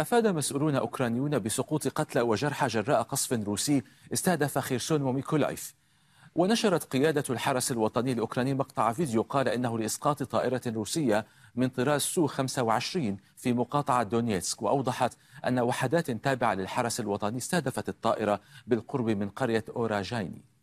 أفاد مسؤولون أوكرانيون بسقوط قتلى وجرحى جراء قصف روسي استهدف خيرسون وميكولايف ونشرت قيادة الحرس الوطني الأوكراني مقطع فيديو قال إنه لإسقاط طائرة روسية من طراز سو 25 في مقاطعة دونيتسك وأوضحت أن وحدات تابعة للحرس الوطني استهدفت الطائرة بالقرب من قرية أوراجايني